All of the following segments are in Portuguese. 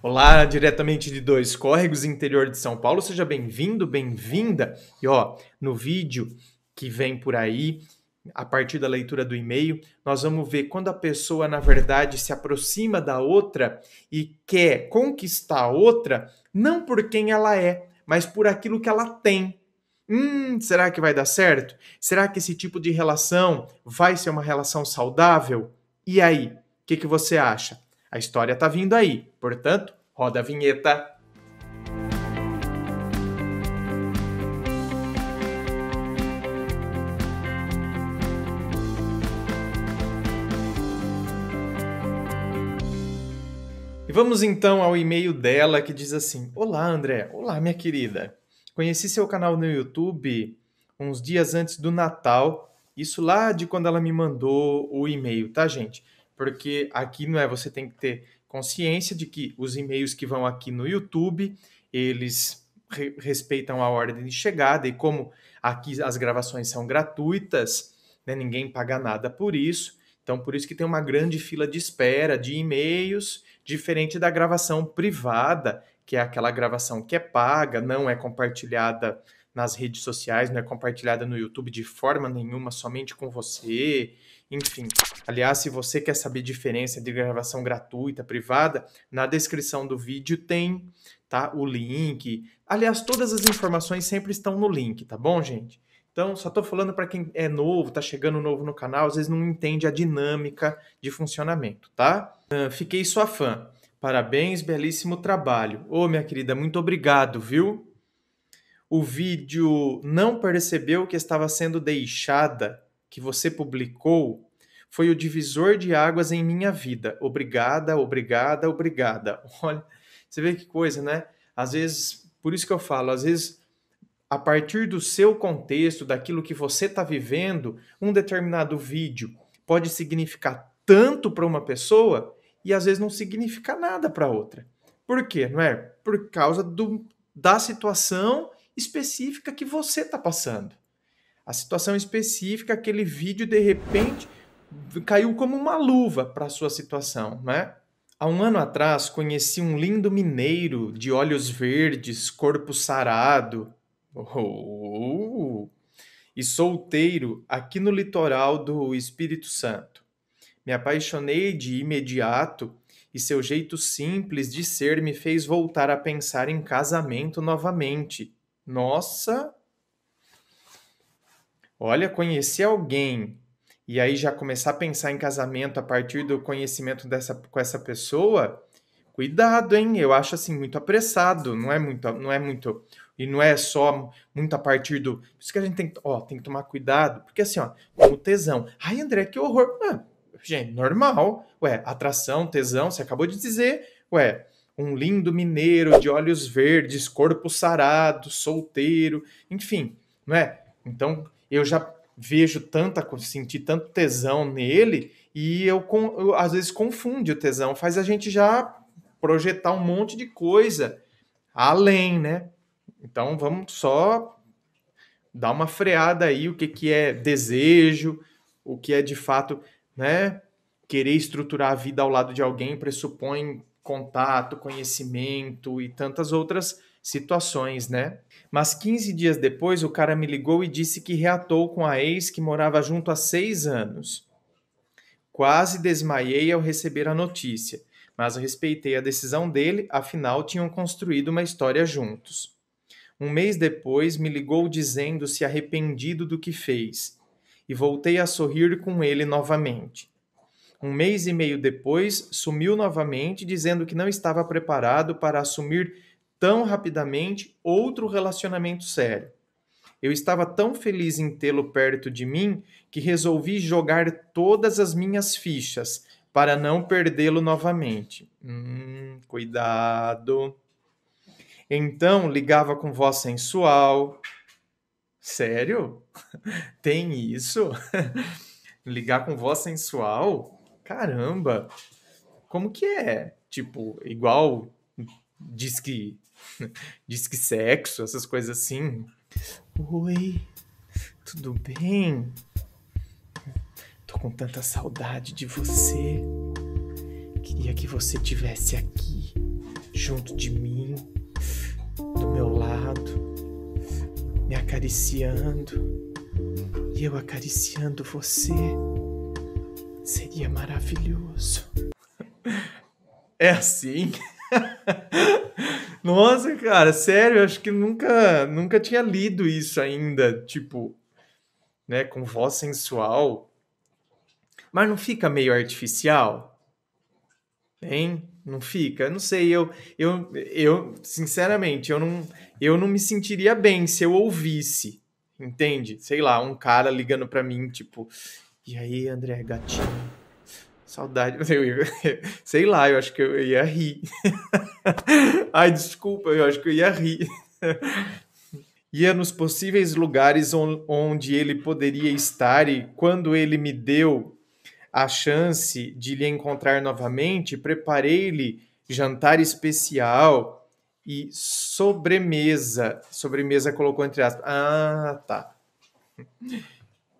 Olá, diretamente de Dois Córregos, interior de São Paulo. Seja bem-vindo, bem-vinda. E ó, no vídeo que vem por aí, a partir da leitura do e-mail, nós vamos ver quando a pessoa, na verdade, se aproxima da outra e quer conquistar a outra, não por quem ela é, mas por aquilo que ela tem. Hum, será que vai dar certo? Será que esse tipo de relação vai ser uma relação saudável? E aí, o que, que você acha? A história tá vindo aí, portanto, roda a vinheta. E vamos então ao e-mail dela que diz assim: Olá, André. Olá, minha querida. Conheci seu canal no YouTube uns dias antes do Natal. Isso lá de quando ela me mandou o e-mail, tá, gente? porque aqui não é você tem que ter consciência de que os e-mails que vão aqui no YouTube, eles re respeitam a ordem de chegada e como aqui as gravações são gratuitas, né, ninguém paga nada por isso. Então, por isso que tem uma grande fila de espera de e-mails, diferente da gravação privada, que é aquela gravação que é paga, não é compartilhada nas redes sociais, não é compartilhada no YouTube de forma nenhuma, somente com você. Enfim, aliás, se você quer saber diferença de gravação gratuita, privada, na descrição do vídeo tem, tá? O link. Aliás, todas as informações sempre estão no link, tá bom, gente? Então, só estou falando para quem é novo, está chegando novo no canal, às vezes não entende a dinâmica de funcionamento, tá? Ah, fiquei sua fã. Parabéns, belíssimo trabalho. Ô, oh, minha querida, muito obrigado, viu? O vídeo não percebeu que estava sendo deixada que você publicou foi o divisor de águas em minha vida. Obrigada, obrigada, obrigada. Olha, você vê que coisa, né? Às vezes, por isso que eu falo, às vezes, a partir do seu contexto, daquilo que você está vivendo, um determinado vídeo pode significar tanto para uma pessoa e às vezes não significa nada para outra. Por quê? Não é? Por causa do, da situação específica que você está passando a situação específica, aquele vídeo de repente caiu como uma luva para a sua situação, né? Há um ano atrás conheci um lindo mineiro de olhos verdes, corpo sarado oh, e solteiro aqui no litoral do Espírito Santo. Me apaixonei de imediato e seu jeito simples de ser me fez voltar a pensar em casamento novamente. Nossa, Olha, conhecer alguém e aí já começar a pensar em casamento a partir do conhecimento dessa com essa pessoa, cuidado, hein? Eu acho assim muito apressado, não é muito, não é muito e não é só muito a partir do. Por isso que a gente tem que, ó, tem que tomar cuidado, porque assim, ó, o tesão. Ai, André, que horror. Ah, gente, normal. Ué, atração, tesão, você acabou de dizer. Ué, um lindo mineiro de olhos verdes, corpo sarado, solteiro, enfim, não é? Então, eu já vejo tanta, senti tanto tesão nele e eu, eu às vezes confunde o tesão, faz a gente já projetar um monte de coisa além, né? Então vamos só dar uma freada aí o que, que é desejo, o que é de fato, né? Querer estruturar a vida ao lado de alguém pressupõe contato, conhecimento e tantas outras situações, né? Mas 15 dias depois, o cara me ligou e disse que reatou com a ex que morava junto há seis anos. Quase desmaiei ao receber a notícia, mas respeitei a decisão dele, afinal tinham construído uma história juntos. Um mês depois, me ligou dizendo-se arrependido do que fez, e voltei a sorrir com ele novamente. Um mês e meio depois, sumiu novamente, dizendo que não estava preparado para assumir tão rapidamente outro relacionamento sério. Eu estava tão feliz em tê-lo perto de mim que resolvi jogar todas as minhas fichas para não perdê-lo novamente. Hum, cuidado. Então ligava com voz sensual. Sério? Tem isso? Ligar com voz sensual? Caramba! Como que é? Tipo, igual diz que Diz que sexo, essas coisas assim. Oi, tudo bem? Tô com tanta saudade de você. Queria que você tivesse aqui, junto de mim, do meu lado, me acariciando e eu acariciando você. Seria maravilhoso. É assim? Nossa, cara, sério, acho que nunca, nunca tinha lido isso ainda, tipo, né, com voz sensual. Mas não fica meio artificial? Hein? Não fica? Não sei, eu, eu, eu sinceramente, eu não, eu não me sentiria bem se eu ouvisse, entende? Sei lá, um cara ligando pra mim, tipo, e aí, André, gatinho? Saudade. Eu, sei lá, eu acho que eu ia rir. Ai, desculpa, eu acho que eu ia rir. Ia nos possíveis lugares on, onde ele poderia estar e quando ele me deu a chance de lhe encontrar novamente, preparei-lhe jantar especial e sobremesa. Sobremesa colocou entre aspas. Ah, tá.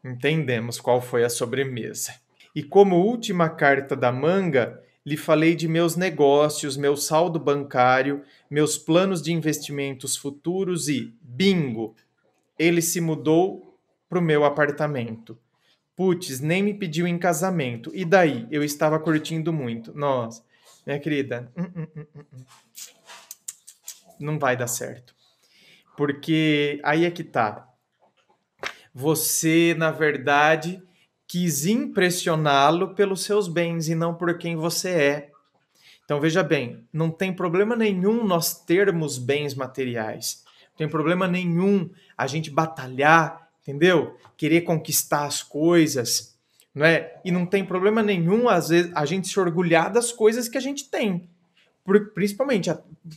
Entendemos qual foi a sobremesa. E como última carta da manga, lhe falei de meus negócios, meu saldo bancário, meus planos de investimentos futuros e, bingo, ele se mudou para o meu apartamento. Putz, nem me pediu em casamento. E daí? Eu estava curtindo muito. Nossa, minha querida, hum, hum, hum, não vai dar certo. Porque aí é que tá. Você, na verdade, quis impressioná-lo pelos seus bens e não por quem você é. Então veja bem, não tem problema nenhum nós termos bens materiais. Não tem problema nenhum a gente batalhar, entendeu? Querer conquistar as coisas, não é? E não tem problema nenhum às vezes a gente se orgulhar das coisas que a gente tem principalmente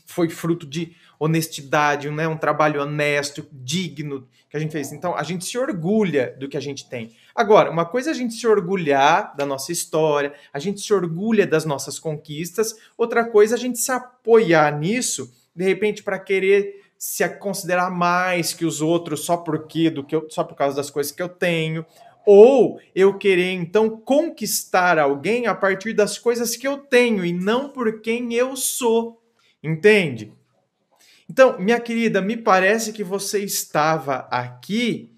foi fruto de honestidade, né? um trabalho honesto, digno que a gente fez. Então, a gente se orgulha do que a gente tem. Agora, uma coisa é a gente se orgulhar da nossa história, a gente se orgulha das nossas conquistas, outra coisa é a gente se apoiar nisso, de repente, para querer se considerar mais que os outros só porque do que eu, só por causa das coisas que eu tenho, ou eu querer então conquistar alguém a partir das coisas que eu tenho e não por quem eu sou. Entende? Então, minha querida, me parece que você estava aqui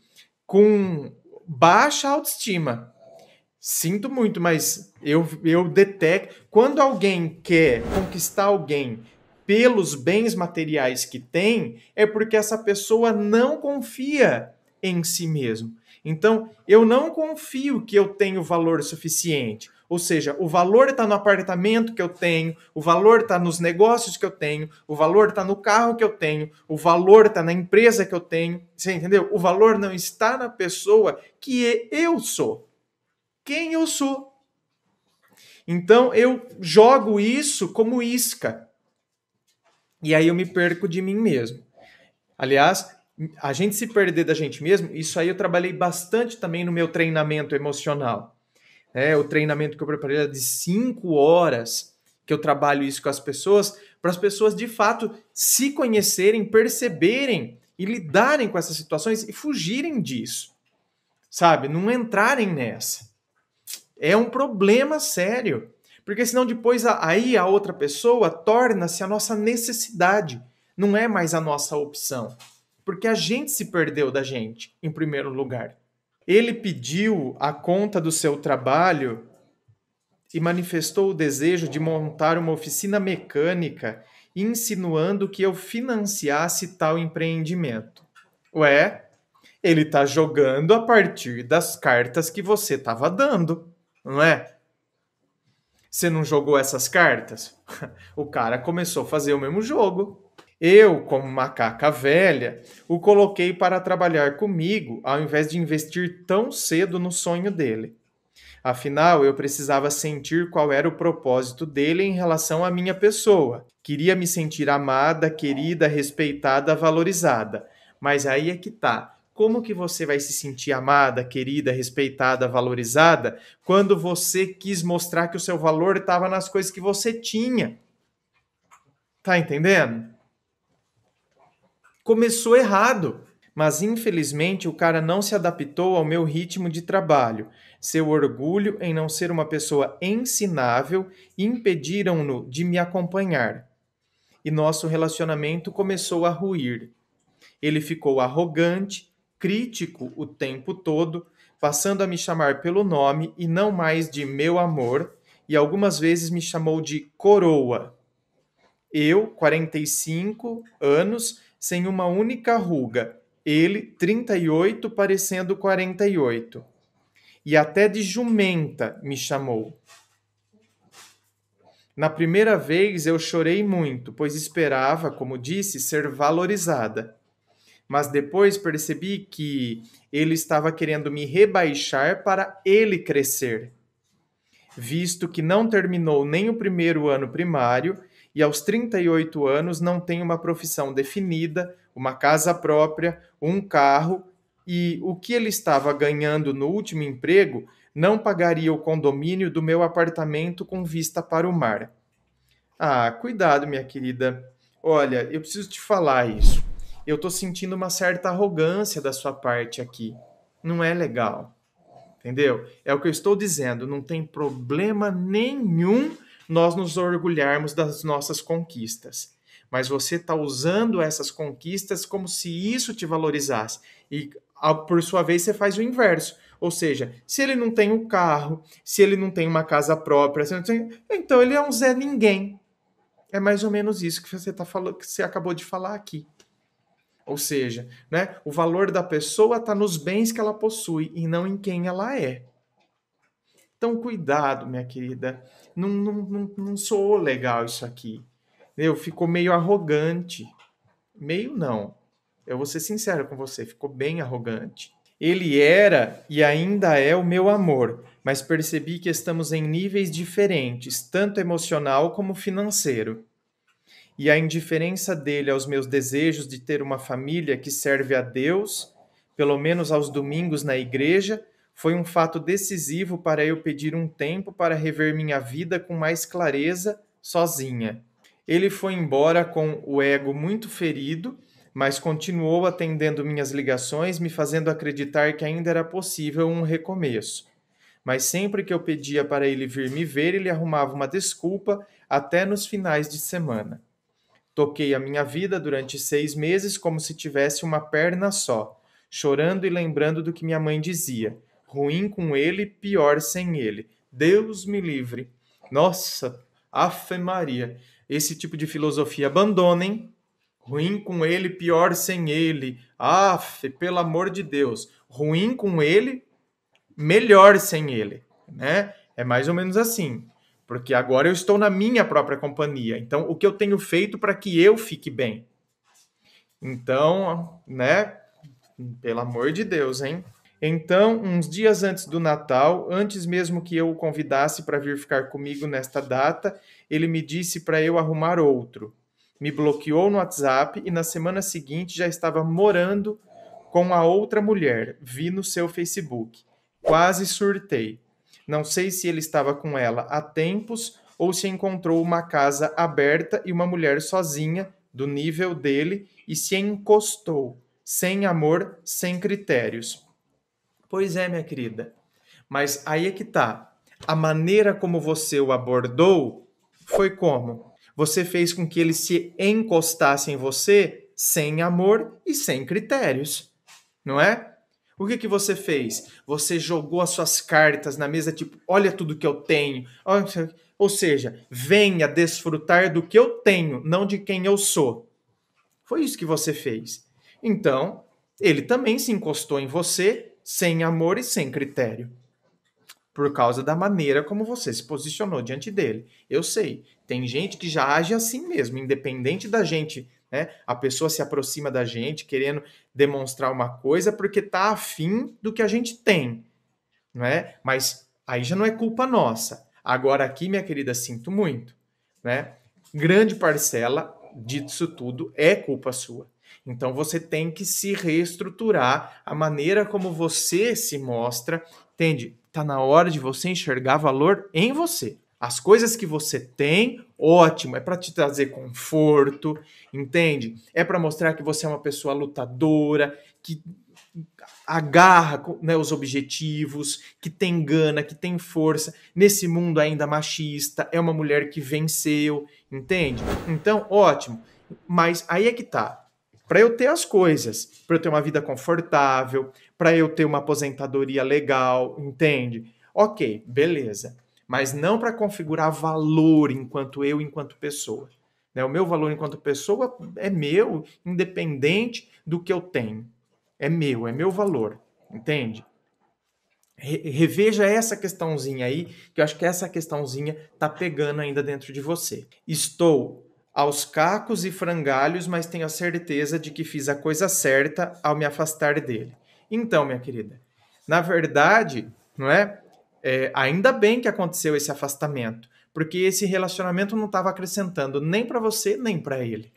com baixa autoestima. Sinto muito, mas eu, eu detecto. Quando alguém quer conquistar alguém pelos bens materiais que tem, é porque essa pessoa não confia em si mesmo. Então, eu não confio que eu tenho valor suficiente. Ou seja, o valor está no apartamento que eu tenho, o valor está nos negócios que eu tenho, o valor está no carro que eu tenho, o valor está na empresa que eu tenho. Você entendeu? O valor não está na pessoa que eu sou. Quem eu sou. Então eu jogo isso como isca. E aí eu me perco de mim mesmo. Aliás, a gente se perder da gente mesmo, isso aí eu trabalhei bastante também no meu treinamento emocional. É, o treinamento que eu preparei é de cinco horas que eu trabalho isso com as pessoas, para as pessoas de fato se conhecerem, perceberem e lidarem com essas situações e fugirem disso, sabe? Não entrarem nessa. É um problema sério, porque senão depois a, aí a outra pessoa torna-se a nossa necessidade, não é mais a nossa opção. Porque a gente se perdeu da gente, em primeiro lugar. Ele pediu a conta do seu trabalho e manifestou o desejo de montar uma oficina mecânica, insinuando que eu financiasse tal empreendimento. Ué, ele tá jogando a partir das cartas que você tava dando, não é? Você não jogou essas cartas? o cara começou a fazer o mesmo jogo. Eu, como macaca velha, o coloquei para trabalhar comigo ao invés de investir tão cedo no sonho dele. Afinal, eu precisava sentir qual era o propósito dele em relação à minha pessoa. Queria me sentir amada, querida, respeitada, valorizada. Mas aí é que tá. Como que você vai se sentir amada, querida, respeitada, valorizada quando você quis mostrar que o seu valor estava nas coisas que você tinha? Tá entendendo? começou errado. Mas infelizmente o cara não se adaptou ao meu ritmo de trabalho. Seu orgulho em não ser uma pessoa ensinável impediram-no de me acompanhar. E nosso relacionamento começou a ruir. Ele ficou arrogante, crítico o tempo todo, passando a me chamar pelo nome e não mais de meu amor, e algumas vezes me chamou de coroa. Eu, 45 anos, sem uma única ruga, ele 38 parecendo 48. E até de jumenta me chamou. Na primeira vez eu chorei muito, pois esperava, como disse, ser valorizada. Mas depois percebi que ele estava querendo me rebaixar para ele crescer. Visto que não terminou nem o primeiro ano primário e aos 38 anos não tem uma profissão definida, uma casa própria, um carro e o que ele estava ganhando no último emprego não pagaria o condomínio do meu apartamento com vista para o mar. Ah, cuidado, minha querida. Olha, eu preciso te falar isso. Eu estou sentindo uma certa arrogância da sua parte aqui. Não é legal. Entendeu? É o que eu estou dizendo. Não tem problema nenhum nós nos orgulharmos das nossas conquistas. Mas você está usando essas conquistas como se isso te valorizasse. E, por sua vez, você faz o inverso. Ou seja, se ele não tem um carro, se ele não tem uma casa própria, tem... então ele é um Zé Ninguém. É mais ou menos isso que você, tá falando, que você acabou de falar aqui. Ou seja, né, o valor da pessoa está nos bens que ela possui e não em quem ela é. Então, cuidado, minha querida. Não, não, não, não soou legal isso aqui. Eu ficou meio arrogante. Meio não. Eu vou ser sincero com você, ficou bem arrogante. Ele era e ainda é o meu amor, mas percebi que estamos em níveis diferentes, tanto emocional como financeiro. E a indiferença dele aos meus desejos de ter uma família que serve a Deus, pelo menos aos domingos na igreja, foi um fato decisivo para eu pedir um tempo para rever minha vida com mais clareza, sozinha. Ele foi embora com o ego muito ferido, mas continuou atendendo minhas ligações, me fazendo acreditar que ainda era possível um recomeço. Mas sempre que eu pedia para ele vir me ver, ele arrumava uma desculpa, até nos finais de semana. Toquei a minha vida durante seis meses como se tivesse uma perna só, chorando e lembrando do que minha mãe dizia, ruim com ele, pior sem ele. Deus me livre. Nossa, Afe Maria. Esse tipo de filosofia abandonem. Ruim com ele, pior sem ele. Afe, pelo amor de Deus. Ruim com ele, melhor sem ele, né? É mais ou menos assim. Porque agora eu estou na minha própria companhia. Então, o que eu tenho feito para que eu fique bem? Então, né? Pelo amor de Deus, hein? Então, uns dias antes do Natal, antes mesmo que eu o convidasse para vir ficar comigo nesta data, ele me disse para eu arrumar outro. Me bloqueou no WhatsApp e na semana seguinte já estava morando com a outra mulher. Vi no seu Facebook. Quase surtei. Não sei se ele estava com ela há tempos ou se encontrou uma casa aberta e uma mulher sozinha, do nível dele, e se encostou, sem amor, sem critérios Pois é, minha querida. Mas aí é que tá. A maneira como você o abordou foi como? Você fez com que ele se encostasse em você sem amor e sem critérios, não é? O que, que você fez? Você jogou as suas cartas na mesa, tipo, olha tudo que eu tenho. Ou seja, venha desfrutar do que eu tenho, não de quem eu sou. Foi isso que você fez. Então, ele também se encostou em você sem amor e sem critério. Por causa da maneira como você se posicionou diante dele. Eu sei, tem gente que já age assim mesmo, independente da gente. Né? A pessoa se aproxima da gente querendo demonstrar uma coisa porque tá afim do que a gente tem. Não é? Mas aí já não é culpa nossa. Agora aqui, minha querida, sinto muito. Né? Grande parcela disso tudo é culpa sua. Então você tem que se reestruturar a maneira como você se mostra, entende? Tá na hora de você enxergar valor em você. As coisas que você tem, ótimo, é para te trazer conforto, entende? É para mostrar que você é uma pessoa lutadora, que agarra né, os objetivos, que tem gana, que tem força. Nesse mundo ainda machista, é uma mulher que venceu, entende? Então, ótimo. Mas aí é que tá para eu ter as coisas, para eu ter uma vida confortável, para eu ter uma aposentadoria legal, entende? Ok, beleza. Mas não para configurar valor enquanto eu, enquanto pessoa. Né? O meu valor enquanto pessoa é meu, independente do que eu tenho. É meu, é meu valor, entende? Reveja essa questãozinha aí, que eu acho que essa questãozinha tá pegando ainda dentro de você. Estou aos cacos e frangalhos, mas tenho a certeza de que fiz a coisa certa ao me afastar dele. Então, minha querida, na verdade, não é? é ainda bem que aconteceu esse afastamento, porque esse relacionamento não estava acrescentando nem para você nem para ele.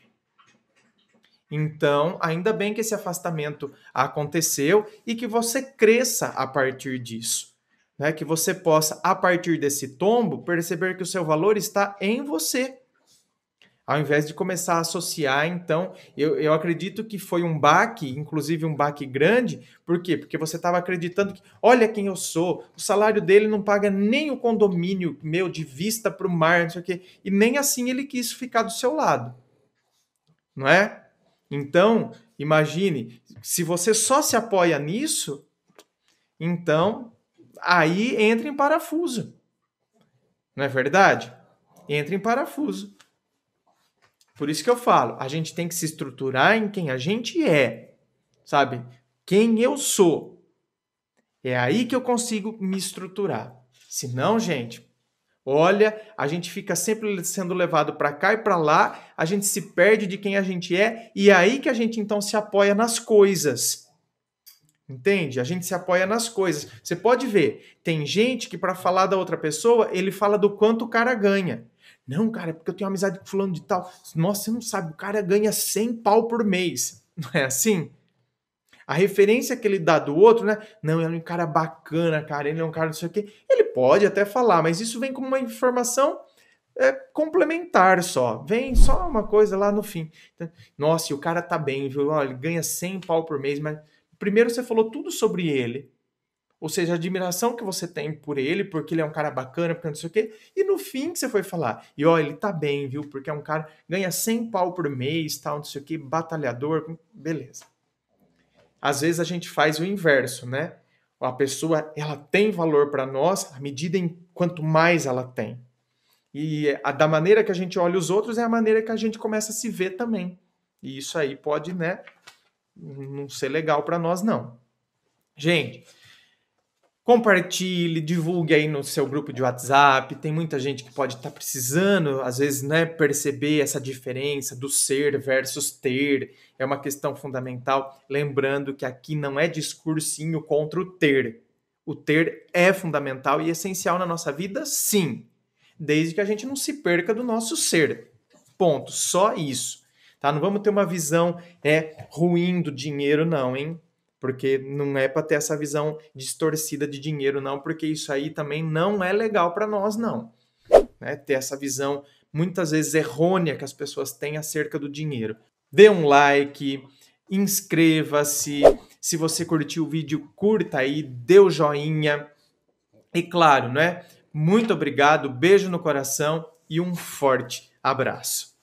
Então, ainda bem que esse afastamento aconteceu e que você cresça a partir disso. Né? Que você possa, a partir desse tombo, perceber que o seu valor está em você ao invés de começar a associar, então, eu, eu acredito que foi um baque, inclusive um baque grande, por quê? Porque você estava acreditando que, olha quem eu sou, o salário dele não paga nem o condomínio meu de vista para o mar, não sei o quê, e nem assim ele quis ficar do seu lado, não é? Então, imagine, se você só se apoia nisso, então, aí entra em parafuso, não é verdade? Entra em parafuso. Por isso que eu falo, a gente tem que se estruturar em quem a gente é, sabe? Quem eu sou. É aí que eu consigo me estruturar. Se não, gente, olha, a gente fica sempre sendo levado para cá e para lá, a gente se perde de quem a gente é e é aí que a gente então se apoia nas coisas. Entende? A gente se apoia nas coisas. Você pode ver, tem gente que para falar da outra pessoa, ele fala do quanto o cara ganha. Não, cara, é porque eu tenho amizade com fulano de tal. Nossa, você não sabe, o cara ganha 100 pau por mês. Não é assim? A referência que ele dá do outro, né? Não, ele é um cara bacana, cara, ele é um cara não sei o quê. Ele pode até falar, mas isso vem como uma informação é, complementar só. Vem só uma coisa lá no fim. Então, nossa, e o cara tá bem, viu? Olha, ele ganha 100 pau por mês, mas primeiro você falou tudo sobre ele. Ou seja, a admiração que você tem por ele, porque ele é um cara bacana, porque não sei o quê. E no fim que você foi falar, e ó, ele tá bem, viu? Porque é um cara, ganha 100 pau por mês, tal, não sei o quê, batalhador, beleza. Às vezes a gente faz o inverso, né? A pessoa, ela tem valor para nós à medida em quanto mais ela tem. E a, da maneira que a gente olha os outros é a maneira que a gente começa a se ver também. E isso aí pode, né, não ser legal para nós, não. Gente, compartilhe, divulgue aí no seu grupo de WhatsApp. Tem muita gente que pode estar tá precisando, às vezes, né, perceber essa diferença do ser versus ter. É uma questão fundamental. Lembrando que aqui não é discursinho contra o ter. O ter é fundamental e essencial na nossa vida, sim, desde que a gente não se perca do nosso ser. Ponto. Só isso. Tá? Não vamos ter uma visão é ruim do dinheiro, não, hein? porque não é para ter essa visão distorcida de dinheiro não, porque isso aí também não é legal para nós não, né? Ter essa visão muitas vezes errônea que as pessoas têm acerca do dinheiro. Dê um like, inscreva-se, se você curtiu o vídeo, curta aí, dê o joinha. E claro, né? Muito obrigado, beijo no coração e um forte abraço.